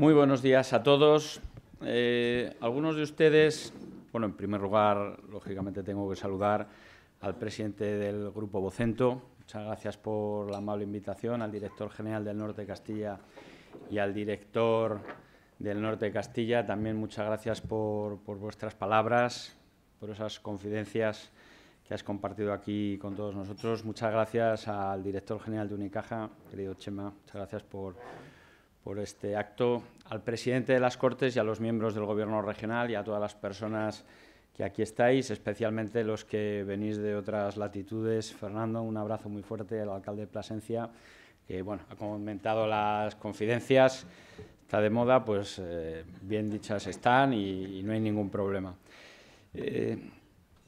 Muy buenos días a todos. Eh, algunos de ustedes, bueno, en primer lugar, lógicamente tengo que saludar al presidente del Grupo Vocento. Muchas gracias por la amable invitación, al director general del Norte de Castilla y al director del Norte de Castilla. También muchas gracias por, por vuestras palabras, por esas confidencias que has compartido aquí con todos nosotros. Muchas gracias al director general de Unicaja, querido Chema. Muchas gracias por por este acto al presidente de las Cortes y a los miembros del Gobierno regional y a todas las personas que aquí estáis, especialmente los que venís de otras latitudes. Fernando, un abrazo muy fuerte al alcalde de Plasencia, que bueno, ha comentado las confidencias, está de moda, pues eh, bien dichas están y, no hay ningún problema. Eh,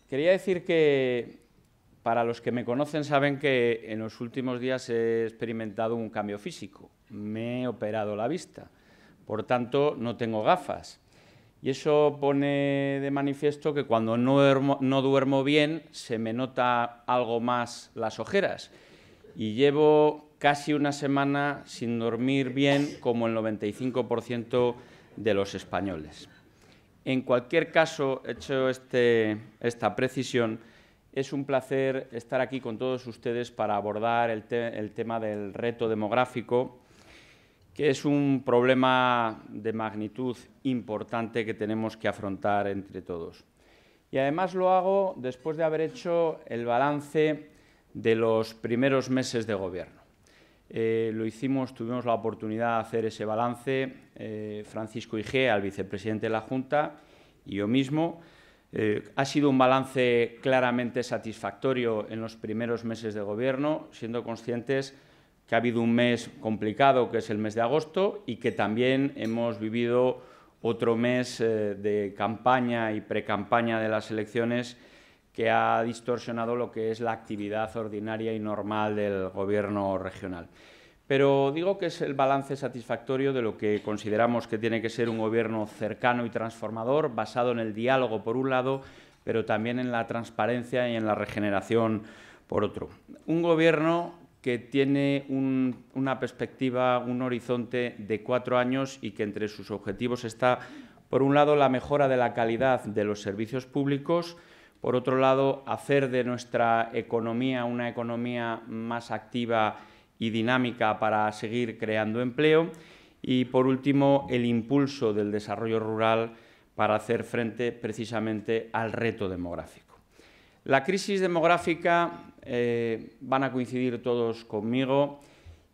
quería decir que para los que me conocen saben que en los últimos días he experimentado un cambio físico me he operado la vista, por tanto no tengo gafas. Y eso pone de manifiesto que cuando no duermo, bien se me nota algo más las ojeras. Y llevo casi una semana sin dormir bien, como el 95% de los españoles. En cualquier caso, he hecho este, esta precisión, es un placer estar aquí con todos ustedes para abordar el tema del reto demográfico que es un problema de magnitud importante que tenemos que afrontar entre todos. Y además lo hago después de haber hecho el balance de los primeros meses de gobierno. Eh, lo hicimos, tuvimos la oportunidad de hacer ese balance, eh, Francisco Igea, el vicepresidente de la Junta, y yo mismo. Eh, ha sido un balance claramente satisfactorio en los primeros meses de gobierno, siendo conscientes ha habido un mes complicado, que es el mes de agosto, y que también hemos vivido otro mes eh, de campaña y precampaña de las elecciones que ha distorsionado lo que es la actividad ordinaria y normal del Gobierno regional. Pero digo que es el balance satisfactorio de lo que consideramos que tiene que ser un Gobierno cercano y transformador, basado en el diálogo por un lado, pero también en la transparencia y en la regeneración por otro. Un Gobierno que tiene una perspectiva, un horizonte de cuatro años y que entre sus objetivos está, por un lado, la mejora de la calidad de los servicios públicos, por otro lado, hacer de nuestra economía una economía más activa y dinámica para seguir creando empleo y, por último, el impulso del desarrollo rural para hacer frente precisamente al reto demográfico. La crisis demográfica eh, van a coincidir todos conmigo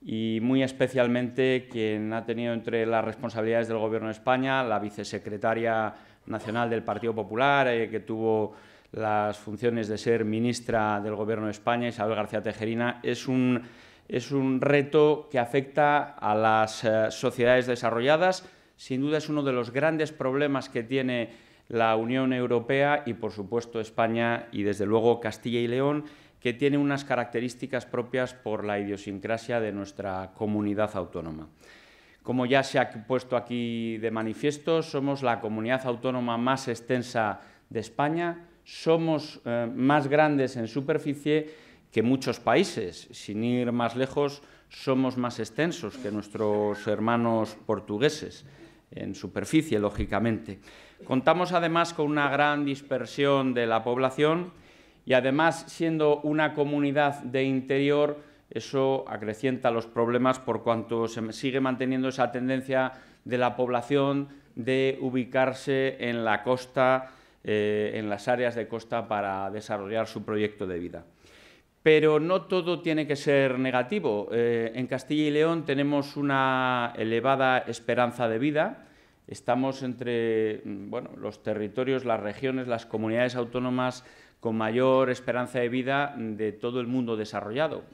y muy especialmente quien ha tenido entre las responsabilidades del Gobierno de España, la vicesecretaria nacional del Partido Popular, eh, que tuvo las funciones de ser ministra del Gobierno de España, Isabel García Tejerina, es un, es un reto que afecta a las eh, sociedades desarrolladas. Sin duda es uno de los grandes problemas que tiene la Unión Europea y, por supuesto, España y, desde luego, Castilla y León que tiene unas características propias por la idiosincrasia de nuestra comunidad autónoma. Como ya se ha puesto aquí de manifiesto, somos la comunidad autónoma más extensa de España, somos eh, más grandes en superficie que muchos países. Sin ir más lejos, somos más extensos que nuestros hermanos portugueses, en superficie, lógicamente. Contamos además con una gran dispersión de la población, y además siendo una comunidad de interior, eso acrecienta los problemas por cuanto se sigue manteniendo esa tendencia de la población de ubicarse en la costa, eh, en las áreas de costa para desarrollar su proyecto de vida. Pero no todo tiene que ser negativo. Eh, en Castilla y León tenemos una elevada esperanza de vida. Estamos entre mm, los territorios, las regiones, las comunidades autónomas con mayor esperanza de vida de todo el mundo desarrollado.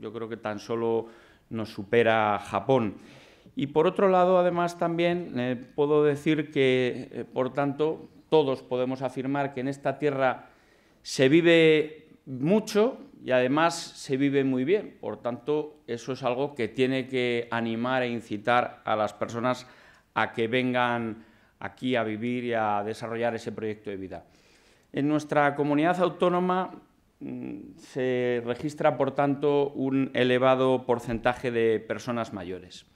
Yo creo que tan solo nos supera Japón. Y por otro lado, además, también eh, puedo decir que, eh, por tanto, todos podemos afirmar que en esta tierra se vive mucho y además se vive muy bien. Por tanto, eso es algo que tiene que animar e incitar a las personas a que vengan aquí a vivir y a desarrollar ese proyecto de vida. En nuestra comunidad autónoma mm, se registra, por tanto, un elevado porcentaje de personas mayores.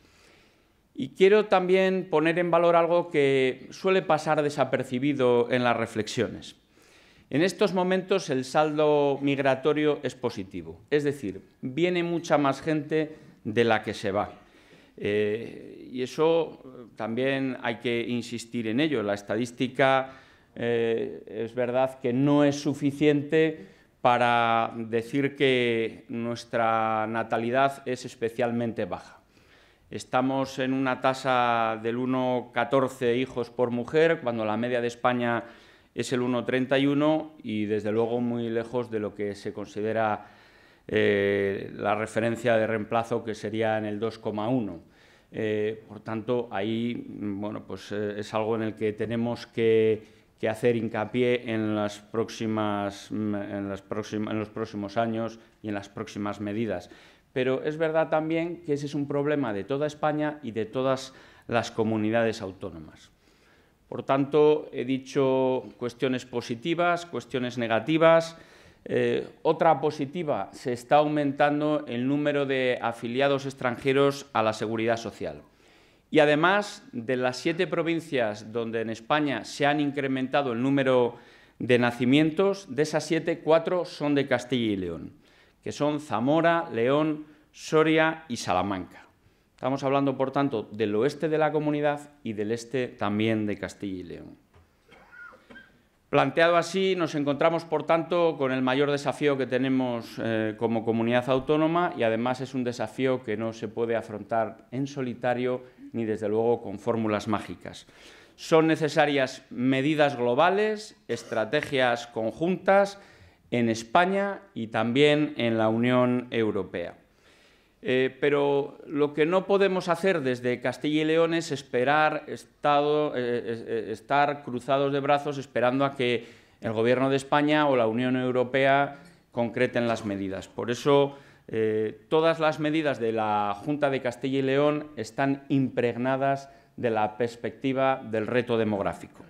Y quiero también poner en valor algo que suele pasar desapercibido en las reflexiones. En estos momentos el saldo migratorio es positivo, es decir, viene mucha más gente de la que se va. Eh, y eso eh, también hay que insistir en ello. La estadística eh, es verdad que no es suficiente para decir que nuestra natalidad es especialmente baja. Estamos en una tasa del 1,14 hijos por mujer, cuando la media de España es el 1,31 y desde luego muy lejos de lo que se considera eh, la referencia de reemplazo que sería en el 2,1. Eh, por tanto, ahí bueno, pues, es algo en el que tenemos que que hacer hincapié en, las próximas, mm, en, los próximos años y en las próximas medidas. Pero es verdad también que ese es un problema de toda España y de todas las comunidades autónomas. Por tanto, he dicho cuestiones positivas, cuestiones negativas. Eh, otra positiva, se está aumentando el número de afiliados extranjeros a la seguridad social. Y además de las siete provincias donde en España se han incrementado el número de nacimientos, de esas siete, cuatro son de Castilla y León, que son Zamora, León, Soria y Salamanca. Estamos hablando, por tanto, del oeste de la comunidad y del este también de Castilla y León. Planteado así, nos encontramos, por tanto, con el mayor desafío que tenemos eh, como comunidad autónoma y además es un desafío que no se puede afrontar en solitario ni desde luego con fórmulas mágicas. Son necesarias medidas globales, estrategias conjuntas en España y también en la Unión Europea. Eh, pero lo que no podemos hacer desde Castilla y León es esperar eh, eh, estar cruzados de brazos esperando a que el Gobierno de España o la Unión Europea concreten las medidas. Por eso eh, todas las medidas de la Junta de Castilla y León están impregnadas de la perspectiva del reto demográfico.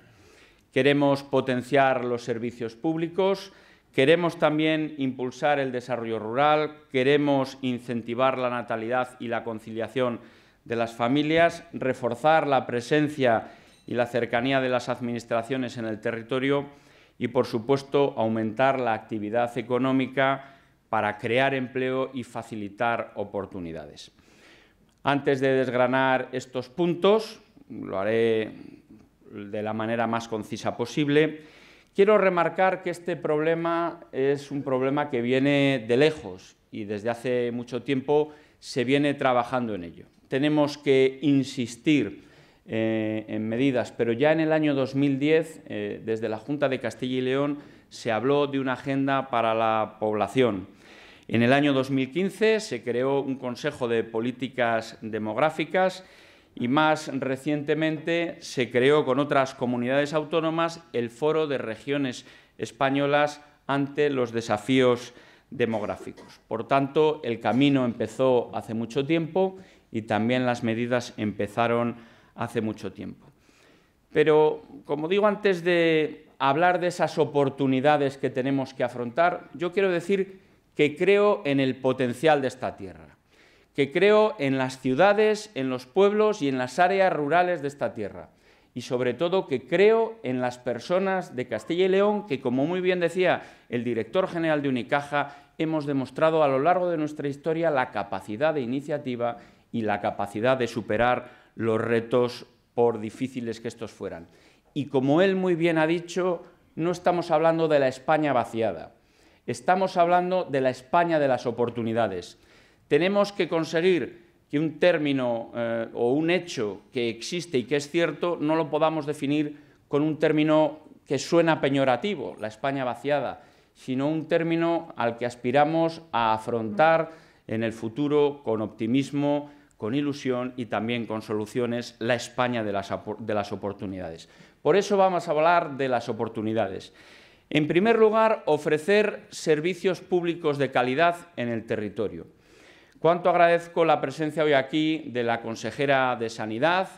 Queremos potenciar los servicios públicos, queremos también impulsar el desarrollo rural, queremos incentivar la natalidad y la conciliación de las familias, reforzar la presencia y la cercanía de las administraciones en el territorio y, por supuesto, aumentar la actividad económica para crear empleo y facilitar oportunidades. Antes de desgranar estos puntos, lo haré de la manera más concisa posible, quiero remarcar que este problema es un problema que viene de lejos y desde hace mucho tiempo se viene trabajando en ello. Tenemos que insistir eh, en medidas, pero ya en el año 2010, eh, desde la Junta de Castilla y León, se habló de una agenda para la población en el año 2015 se creó un Consejo de Políticas Demográficas y más recientemente se creó con otras comunidades autónomas el Foro de Regiones Españolas ante los desafíos demográficos. Por tanto, el camino empezó hace mucho tiempo y también las medidas empezaron hace mucho tiempo. Pero, como digo, antes de hablar de esas oportunidades que tenemos que afrontar, yo quiero decir que creo en el potencial de esta tierra, que creo en las ciudades, en los pueblos y en las áreas rurales de esta tierra, y sobre todo que creo en las personas de Castilla y León, que como muy bien decía el director general de Unicaja, hemos demostrado a lo largo de nuestra historia la capacidad de iniciativa y la capacidad de superar los retos por difíciles que estos fueran. Y como él muy bien ha dicho, no estamos hablando de la España vaciada, Estamos hablando de la España de las oportunidades. Tenemos que conseguir que un término eh, o un hecho que existe y que es cierto no lo podamos definir con un término que suena peñorativo, la España vaciada, sino un término al que aspiramos a afrontar en el futuro con optimismo, con ilusión y también con soluciones la España de las oportunidades. Por eso vamos a hablar de las oportunidades. En primer lugar, ofrecer servicios públicos de calidad en el territorio. Cuánto agradezco la presencia hoy aquí de la consejera de Sanidad,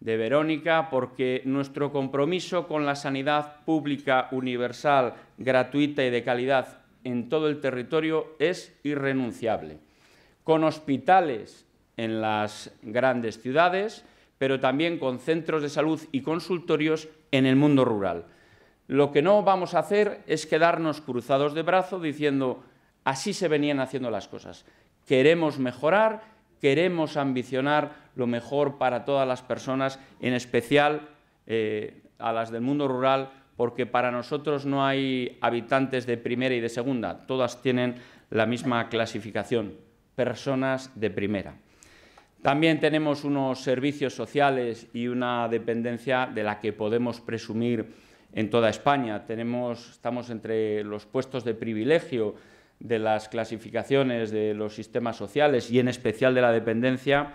de Verónica, porque nuestro compromiso con la sanidad pública, universal, gratuita y de calidad en todo el territorio es irrenunciable. Con hospitales en las grandes ciudades, pero también con centros de salud y consultorios en el mundo rural. Lo que no vamos a hacer es quedarnos cruzados de brazo diciendo, así se venían haciendo las cosas. Queremos mejorar, queremos ambicionar lo mejor para todas las personas, en especial eh, a las del mundo rural, porque para nosotros no hay habitantes de primera y de segunda, todas tienen la misma clasificación, personas de primera. También tenemos unos servicios sociales y una dependencia de la que podemos presumir en toda España. Tenemos, estamos entre los puestos de privilegio de las clasificaciones de los sistemas sociales y en especial de la dependencia.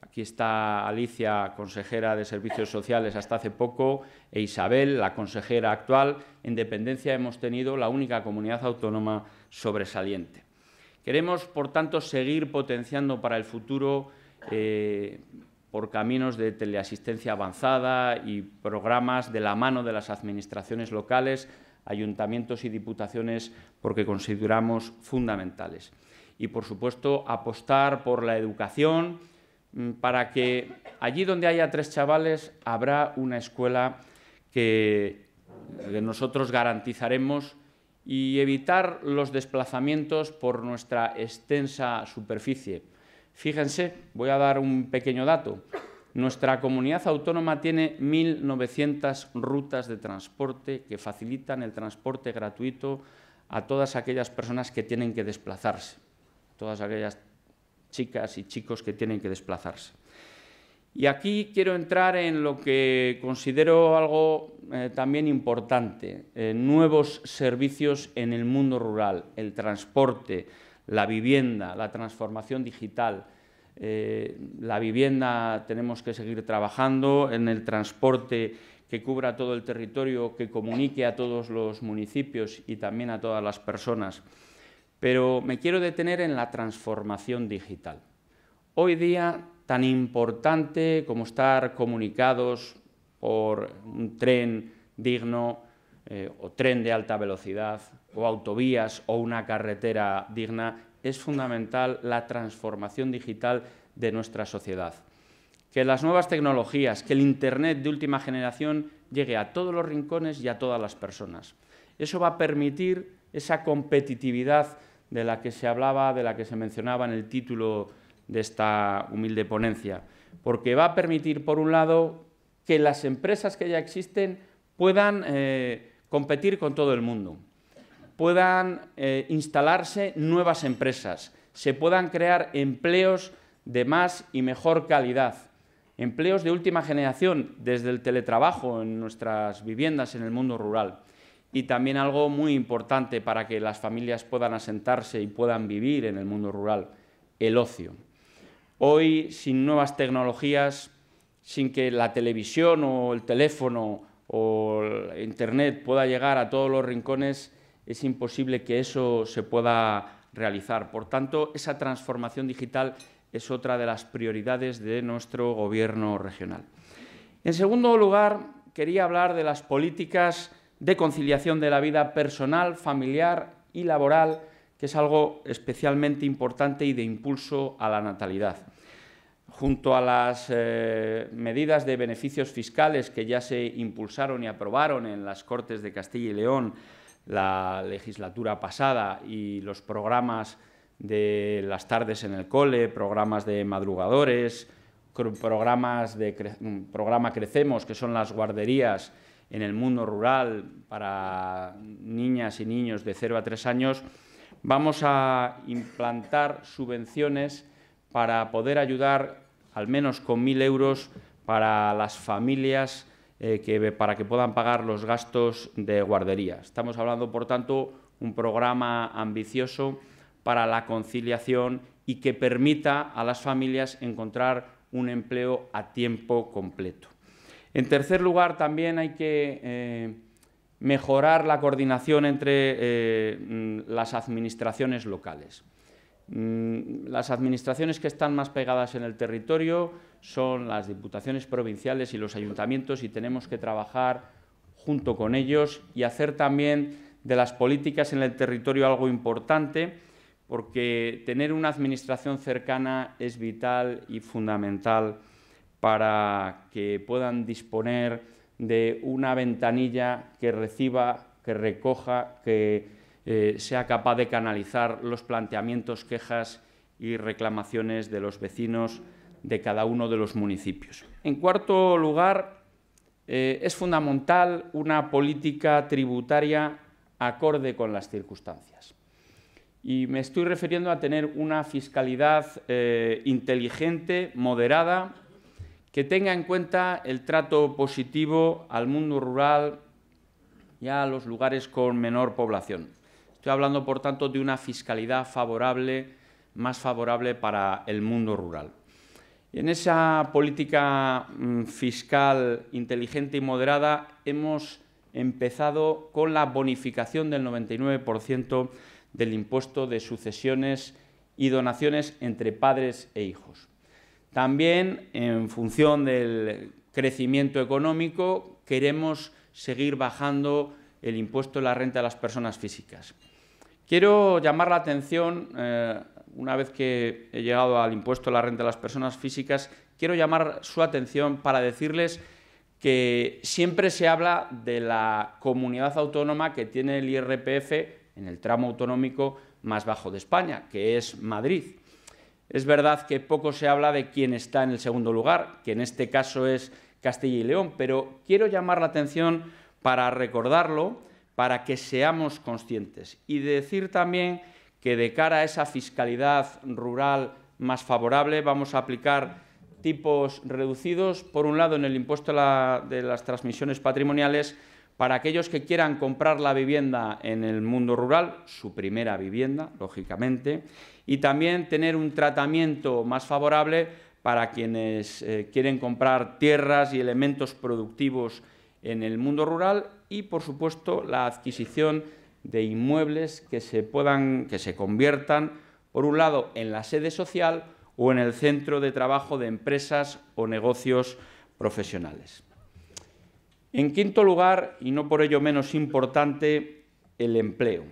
Aquí está Alicia, consejera de Servicios Sociales hasta hace poco, e Isabel, la consejera actual. En dependencia hemos tenido la única comunidad autónoma sobresaliente. Queremos, por tanto, seguir potenciando para el futuro eh, por caminos de teleasistencia avanzada y programas de la mano de las administraciones locales, ayuntamientos y diputaciones, porque consideramos fundamentales. Y, por supuesto, apostar por la educación mm, para que allí donde haya tres chavales habrá una escuela que nosotros garantizaremos y evitar los desplazamientos por nuestra extensa superficie Fíjense, voy a dar un pequeño dato. Nuestra comunidad autónoma tiene 1.900 rutas de transporte que facilitan el transporte gratuito a todas aquellas personas que tienen que desplazarse, todas aquellas chicas y chicos que tienen que desplazarse. Y aquí quiero entrar en lo que considero algo eh, también importante, eh, nuevos servicios en el mundo rural, el transporte, la vivienda, la transformación digital. Eh, la vivienda tenemos que seguir trabajando, en el transporte que cubra todo el territorio, que comunique a todos los municipios y también a todas las personas. Pero me quiero detener en la transformación digital. Hoy día, tan importante como estar comunicados por un tren digno, eh, o tren de alta velocidad, o autovías, o una carretera digna, es fundamental la transformación digital de nuestra sociedad. Que las nuevas tecnologías, que el Internet de última generación llegue a todos los rincones y a todas las personas. Eso va a permitir esa competitividad de la que se hablaba, de la que se mencionaba en el título de esta humilde ponencia, porque va a permitir, por un lado, que las empresas que ya existen puedan eh, competir con todo el mundo, puedan eh, instalarse nuevas empresas, se puedan crear empleos de más y mejor calidad, empleos de última generación desde el teletrabajo en nuestras viviendas en el mundo rural. Y también algo muy importante para que las familias puedan asentarse y puedan vivir en el mundo rural, el ocio. Hoy, sin nuevas tecnologías, sin que la televisión o el teléfono o Internet pueda llegar a todos los rincones, es imposible que eso se pueda realizar. Por tanto, esa transformación digital es otra de las prioridades de nuestro Gobierno regional. En segundo lugar, quería hablar de las políticas de conciliación de la vida personal, familiar y laboral, que es algo especialmente importante y de impulso a la natalidad junto a las eh, medidas de beneficios fiscales que ya se impulsaron y aprobaron en las Cortes de Castilla y León la legislatura pasada y los programas de las tardes en el cole, programas de madrugadores, programas de programa Crecemos, que son las guarderías en el mundo rural para niñas y niños de 0 a 3 años, vamos a implantar subvenciones para poder ayudar al menos con mil euros para las familias eh, que, para que puedan pagar los gastos de guardería. Estamos hablando, por tanto, un programa ambicioso para la conciliación y que permita a las familias encontrar un empleo a tiempo completo. En tercer lugar, también hay que eh, mejorar la coordinación entre eh, las administraciones locales. Mm, las administraciones que están más pegadas en el territorio son las diputaciones provinciales y los ayuntamientos y tenemos que trabajar junto con ellos y hacer también de las políticas en el territorio algo importante porque tener una administración cercana es vital y fundamental para que puedan disponer de una ventanilla que reciba, que recoja, que eh, sea capaz de canalizar los planteamientos, quejas y reclamaciones de los vecinos de cada uno de los municipios. En cuarto lugar, eh, es fundamental una política tributaria acorde con las circunstancias. Y me estoy refiriendo a tener una fiscalidad eh, inteligente, moderada, que tenga en cuenta el trato positivo al mundo rural y a los lugares con menor población. Estoy hablando, por tanto, de una fiscalidad favorable, más favorable para el mundo rural. en esa política mm, fiscal inteligente y moderada hemos empezado con la bonificación del 99% del impuesto de sucesiones y donaciones entre padres e hijos. También, en función del crecimiento económico, queremos seguir bajando el impuesto de la renta de las personas físicas. Quiero llamar la atención, eh, una vez que he llegado al impuesto a la renta de las personas físicas, quiero llamar su atención para decirles que siempre se habla de la comunidad autónoma que tiene el IRPF en el tramo autonómico más bajo de España, que es Madrid. Es verdad que poco se habla de quién está en el segundo lugar, que en este caso es Castilla y León, pero quiero llamar la atención para recordarlo para que seamos conscientes. Y decir también que de cara a esa fiscalidad rural más favorable vamos a aplicar tipos reducidos, por un lado en el impuesto de las transmisiones patrimoniales, para aquellos que quieran comprar la vivienda en el mundo rural, su primera vivienda, lógicamente, y también tener un tratamiento más favorable para quienes eh, quieren comprar tierras y elementos productivos en el mundo rural y, por supuesto, la adquisición de inmuebles que se, puedan, que se conviertan, por un lado, en la sede social o en el centro de trabajo de empresas o negocios profesionales. En quinto lugar, y no por ello menos importante, el empleo.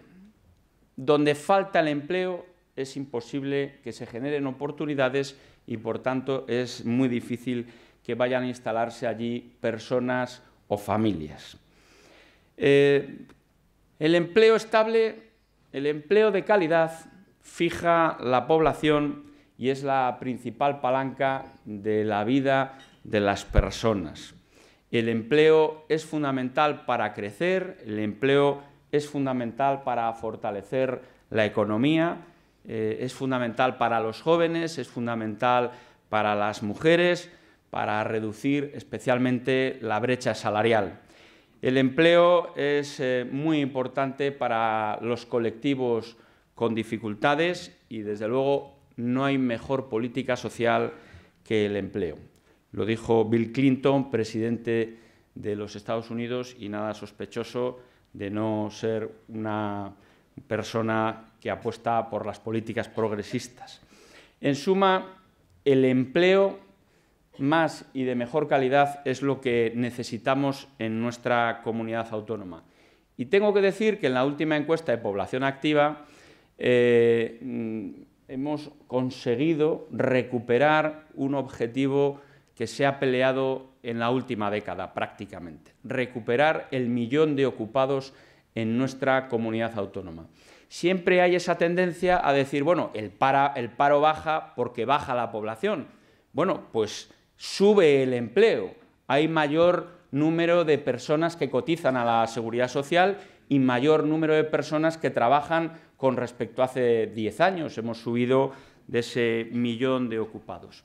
Donde falta el empleo es imposible que se generen oportunidades y, por tanto, es muy difícil que vayan a instalarse allí personas o familias. Eh, el empleo estable, el empleo de calidad, fija la población y es la principal palanca de la vida de las personas. El empleo es fundamental para crecer, el empleo es fundamental para fortalecer la economía, eh, es fundamental para los jóvenes, es fundamental para las mujeres, para reducir especialmente la brecha salarial. El empleo es eh, muy importante para los colectivos con dificultades y, desde luego, no hay mejor política social que el empleo. Lo dijo Bill Clinton, presidente de los Estados Unidos, y nada sospechoso de no ser una persona que apuesta por las políticas progresistas. En suma, el empleo más y de mejor calidad es lo que necesitamos en nuestra comunidad autónoma. Y tengo que decir que en la última encuesta de población activa eh, mm, hemos conseguido recuperar un objetivo que se ha peleado en la última década prácticamente, recuperar el millón de ocupados en nuestra comunidad autónoma. Siempre hay esa tendencia a decir, bueno, el, el paro baja porque baja la población. Bueno, pues sube el empleo, hay mayor número de personas que cotizan a la seguridad social y mayor número de personas que trabajan con respecto a hace 10 años. Hemos subido de ese millón de ocupados.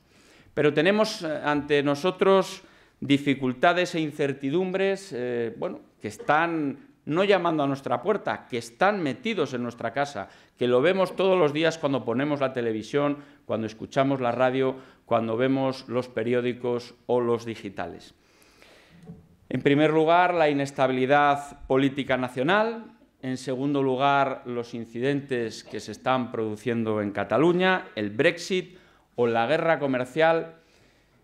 Pero tenemos eh, ante nosotros dificultades e incertidumbres eh, bueno, que están no llamando a nuestra puerta, que están metidos en nuestra casa, que lo vemos todos los días cuando ponemos la televisión, cuando escuchamos la radio, cuando vemos los periódicos o los digitales. En primer lugar, la inestabilidad política nacional. En segundo lugar, los incidentes que se están produciendo en Cataluña, el Brexit o la guerra comercial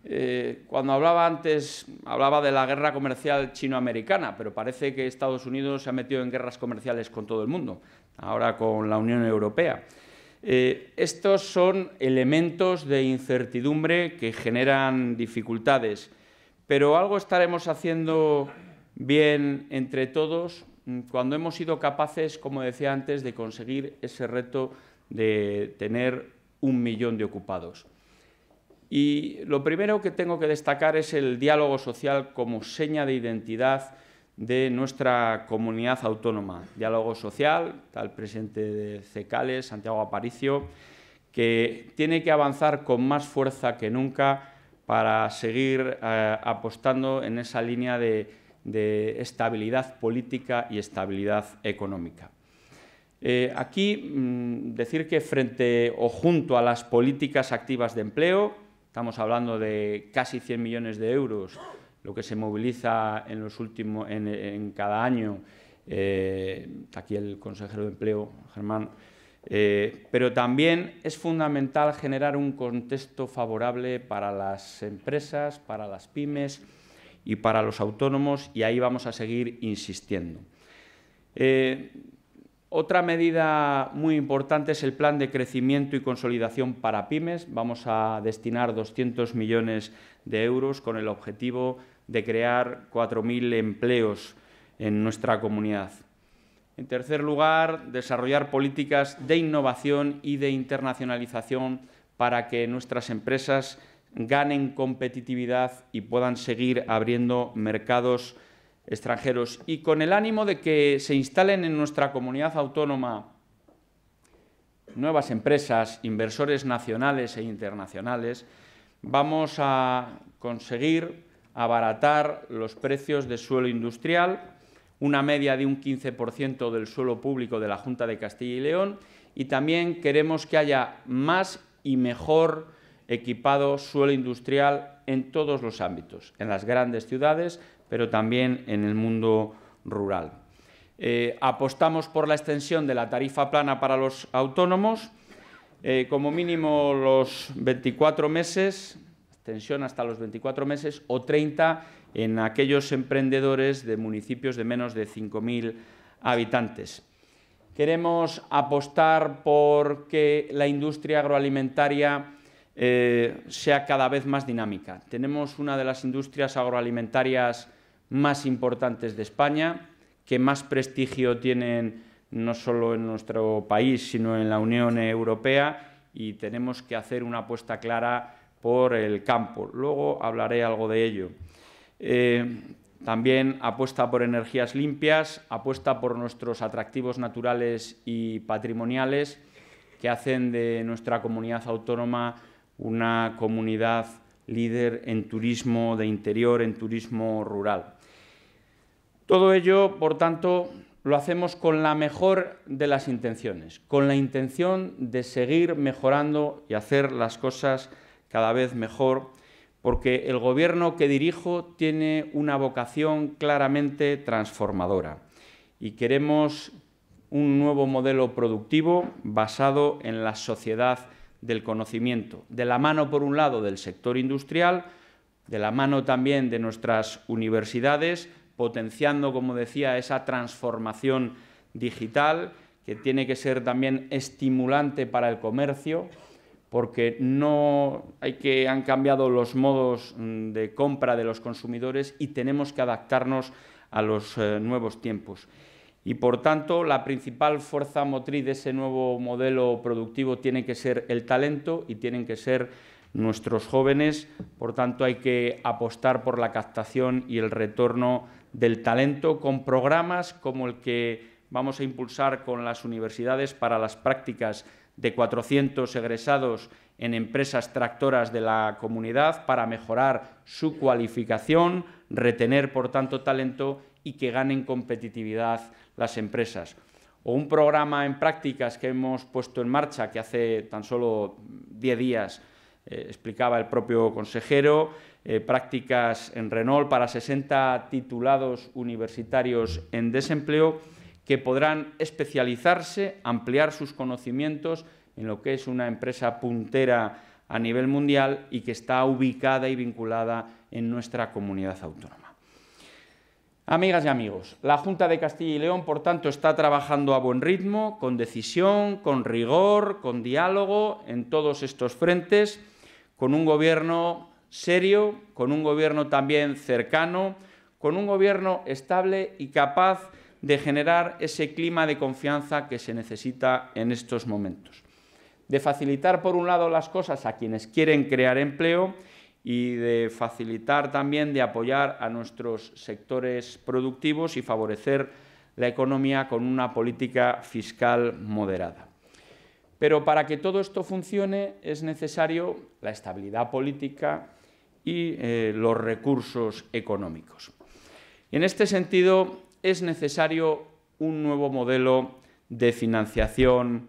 eh, cuando hablaba antes, hablaba de la guerra comercial chinoamericana... pero parece que Estados Unidos se ha metido en guerras comerciales con todo el mundo, ahora con la Unión Europea. Eh, estos son elementos de incertidumbre que generan dificultades, pero algo estaremos haciendo bien entre todos mm, cuando hemos sido capaces, como decía antes, de conseguir ese reto de tener un millón de ocupados. Y lo primero que tengo que destacar es el diálogo social como seña de identidad de nuestra comunidad autónoma. Diálogo social, tal presidente de Cecales, Santiago Aparicio, que tiene que avanzar con más fuerza que nunca para seguir eh, apostando en esa línea de, estabilidad política y estabilidad económica. Eh, aquí mm, decir que frente o junto a las políticas activas de empleo, estamos hablando de casi 100 millones de euros lo que se moviliza en los últimos, en, cada año, eh, aquí el consejero de empleo, Germán, eh, pero también es fundamental generar un contexto favorable para las empresas, para las pymes y para los autónomos, y ahí vamos a seguir insistiendo. Eh, otra medida muy importante es el plan de crecimiento y consolidación para pymes. Vamos a destinar 200 millones de euros con el objetivo de crear 4.000 empleos en nuestra comunidad. En tercer lugar, desarrollar políticas de innovación y de internacionalización para que nuestras empresas ganen competitividad y puedan seguir abriendo mercados extranjeros. Y con el ánimo de que se instalen en nuestra comunidad autónoma nuevas empresas, inversores nacionales e internacionales, vamos a conseguir abaratar los precios de suelo industrial, una media de un 15% del suelo público de la Junta de Castilla y León y también queremos que haya más y mejor equipado suelo industrial en todos los ámbitos, en las grandes ciudades, pero también en el mundo rural. Eh, apostamos por la extensión de la tarifa plana para los autónomos, eh, como mínimo los 24 meses, extensión hasta los 24 meses o 30 en aquellos emprendedores de municipios de menos de 5.000 habitantes. Queremos apostar por que la industria agroalimentaria eh, sea cada vez más dinámica. Tenemos una de las industrias agroalimentarias más importantes de España, que más prestigio tienen no solo en nuestro país, sino en la Unión Europea, y tenemos que hacer una apuesta clara por el campo. Luego hablaré algo de ello. Eh, también apuesta por energías limpias, apuesta por nuestros atractivos naturales y patrimoniales que hacen de nuestra comunidad autónoma una comunidad líder en turismo de interior, en turismo rural. Todo ello, por tanto, lo hacemos con la mejor de las intenciones, con la intención de seguir mejorando y hacer las cosas cada vez mejor, porque el gobierno que dirijo tiene una vocación claramente transformadora y queremos un nuevo modelo productivo basado en la sociedad del conocimiento, de la mano, por un lado, del sector industrial, de la mano también de nuestras universidades, potenciando, como decía, esa transformación digital que tiene que ser también estimulante para el comercio, porque no hay que han cambiado los modos mm, de compra de los consumidores y tenemos que adaptarnos a los eh, nuevos tiempos. Y por tanto, la principal fuerza motriz de ese nuevo modelo productivo tiene que ser el talento y tienen que ser nuestros jóvenes. Por tanto, hay que apostar por la captación y el retorno del talento con programas como el que vamos a impulsar con las universidades para las prácticas de 400 egresados en empresas tractoras de la comunidad para mejorar su cualificación, retener, por tanto, talento y que ganen competitividad las empresas. O un programa en prácticas que hemos puesto en marcha, que hace tan solo 10 días eh, explicaba el propio consejero, eh, prácticas en Renault para 60 titulados universitarios en desempleo que podrán especializarse, ampliar sus conocimientos en lo que es una empresa puntera a nivel mundial y que está ubicada y vinculada en nuestra comunidad autónoma. Amigas y amigos, la Junta de Castilla y León, por tanto, está trabajando a buen ritmo, con decisión, con rigor, con diálogo en todos estos frentes, con un gobierno serio, con un gobierno también cercano, con un gobierno estable y capaz de generar ese clima de confianza que se necesita en estos momentos. De facilitar, por un lado, las cosas a quienes quieren crear empleo y de facilitar también de apoyar a nuestros sectores productivos y favorecer la economía con una política fiscal moderada. Pero para que todo esto funcione es necesario la estabilidad política y eh, los recursos económicos. En este sentido, es necesario un nuevo modelo de financiación,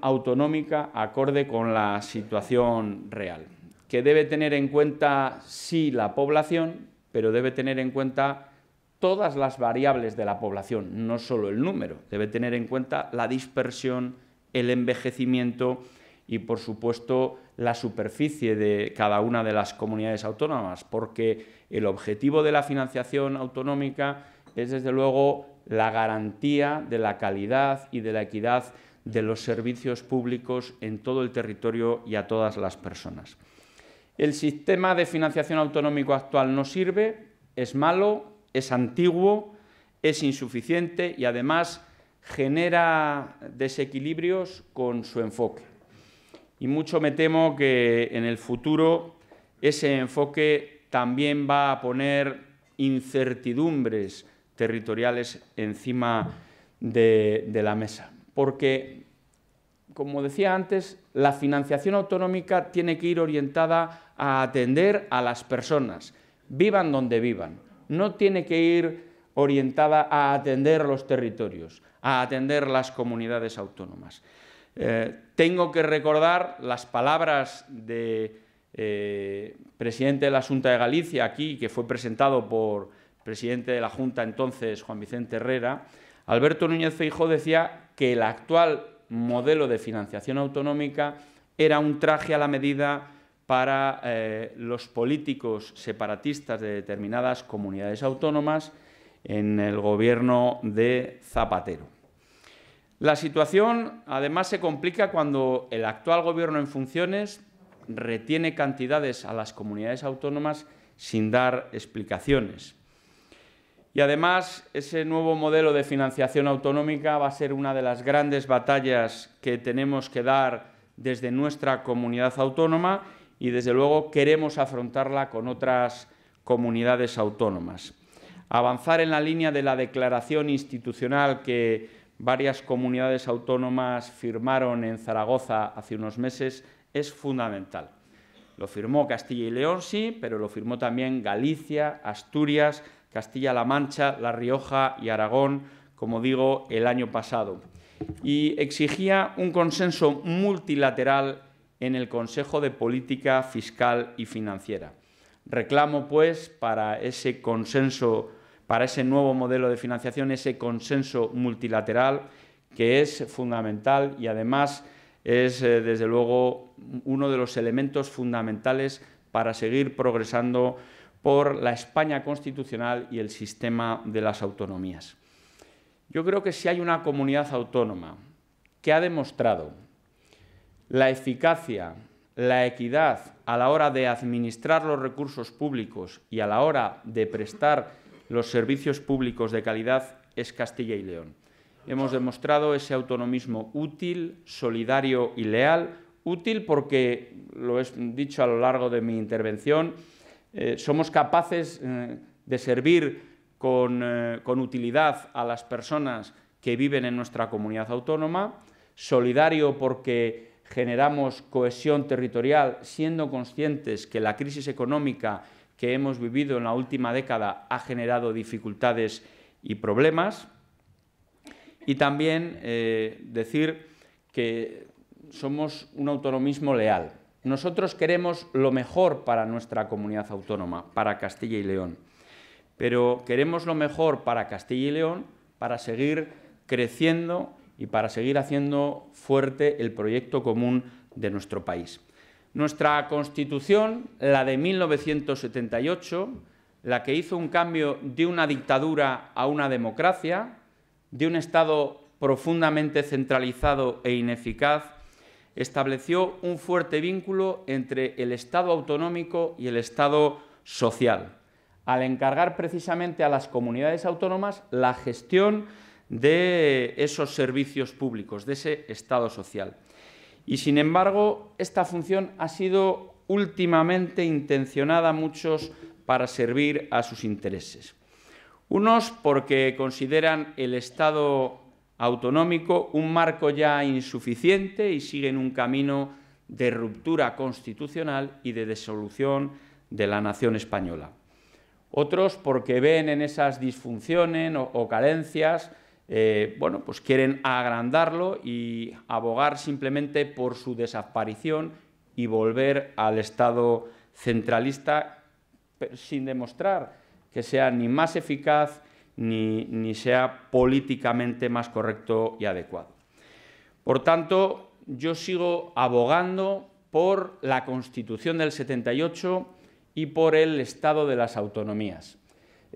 autonómica acorde con la situación real, que debe tener en cuenta sí la población, pero debe tener en cuenta todas las variables de la población, no solo el número, debe tener en cuenta la dispersión, el envejecimiento y, por supuesto, la superficie de cada una de las comunidades autónomas, porque el objetivo de la financiación autonómica es, desde luego, la garantía de la calidad y de la equidad de los servicios públicos en todo el territorio y a todas las personas. El sistema de financiación autonómico actual no sirve, es malo, es antiguo, es insuficiente y además genera desequilibrios con su enfoque y mucho me temo que en el futuro ese enfoque también va a poner incertidumbres territoriales encima de, la mesa. Porque, como decía antes, la financiación autonómica tiene que ir orientada a atender a las personas, vivan donde vivan. No tiene que ir orientada a atender los territorios, a atender las comunidades autónomas. Eh, tengo que recordar las palabras del eh, presidente de la Junta de Galicia aquí, que fue presentado por el presidente de la Junta entonces, Juan Vicente Herrera. Alberto Núñez Feijó decía que el actual modelo de financiación autonómica era un traje a la medida para eh, los políticos separatistas de determinadas comunidades autónomas en el gobierno de Zapatero. La situación además se complica cuando el actual Gobierno en funciones retiene cantidades a las comunidades autónomas sin dar explicaciones. Y además, ese nuevo modelo de financiación autonómica va a ser una de las grandes batallas que tenemos que dar desde nuestra comunidad autónoma y, desde luego, queremos afrontarla con otras comunidades autónomas. Avanzar en la línea de la declaración institucional que varias comunidades autónomas firmaron en Zaragoza hace unos meses es fundamental. Lo firmó Castilla y León, sí, pero lo firmó también Galicia, Asturias, Castilla-La Mancha, La Rioja y Aragón, como digo, el año pasado. Y exigía un consenso multilateral en el Consejo de Política Fiscal y Financiera. Reclamo, pues, para ese consenso para ese nuevo modelo de financiación, ese consenso multilateral que es fundamental y además es, eh, desde luego, uno de los elementos fundamentales para seguir progresando por la España constitucional y el sistema de las autonomías. Yo creo que si hay una comunidad autónoma que ha demostrado la eficacia, la equidad a la hora de administrar los recursos públicos y a la hora de prestar los servicios públicos de calidad es Castilla y León. Hemos demostrado ese autonomismo útil, solidario y leal, útil porque, lo he dicho a lo largo de mi intervención, eh, somos capaces eh, de servir con, eh, con utilidad a las personas que viven en nuestra comunidad autónoma, solidario porque generamos cohesión territorial siendo conscientes que la crisis económica que hemos vivido en la última década ha generado dificultades y problemas. Y también eh, decir que somos un autonomismo leal. Nosotros queremos lo mejor para nuestra comunidad autónoma, para Castilla y León. Pero queremos lo mejor para Castilla y León para seguir creciendo y para seguir haciendo fuerte el proyecto común de nuestro país. Nuestra Constitución, la de 1978, la que hizo un cambio de una dictadura a una democracia, de un Estado profundamente centralizado e ineficaz, estableció un fuerte vínculo entre el Estado autonómico y el Estado social, al encargar precisamente a las comunidades autónomas la gestión de esos servicios públicos, de ese Estado social. Y sin embargo, esta función ha sido últimamente intencionada muchos para servir a sus intereses. Unos porque consideran el Estado autonómico un marco ya insuficiente y siguen un camino de ruptura constitucional y de desolución de la nación española. Otros porque ven en esas disfunciones o, o carencias eh, bueno, pues quieren agrandarlo y abogar simplemente por su desaparición y volver al Estado centralista sin demostrar que sea ni más eficaz ni, ni sea políticamente más correcto y adecuado. Por tanto, yo sigo abogando por la Constitución del 78 y por el Estado de las Autonomías.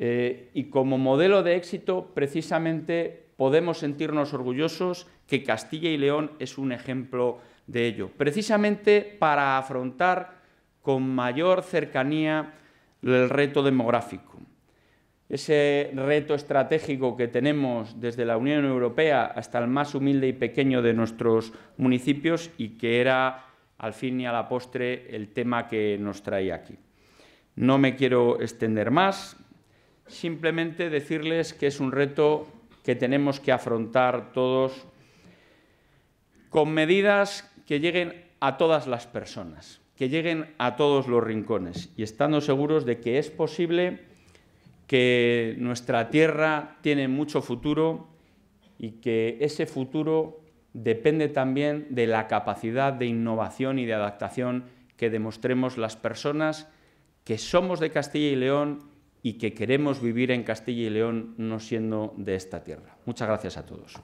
Eh, y como modelo de éxito, precisamente podemos sentirnos orgullosos que Castilla y León es un ejemplo de ello, precisamente para afrontar con mayor cercanía el reto demográfico. Ese reto estratégico que tenemos desde la Unión Europea hasta el más humilde y pequeño de nuestros municipios y que era, al fin y a la postre, el tema que nos traía aquí. No me quiero extender más, simplemente decirles que es un reto que tenemos que afrontar todos con medidas que lleguen a todas las personas, que lleguen a todos los rincones y estando seguros de que es posible que nuestra tierra tiene mucho futuro y que ese futuro depende también de la capacidad de innovación y de adaptación que demostremos las personas que somos de Castilla y León y que queremos vivir en Castilla y León no siendo de esta tierra. Muchas gracias a todos.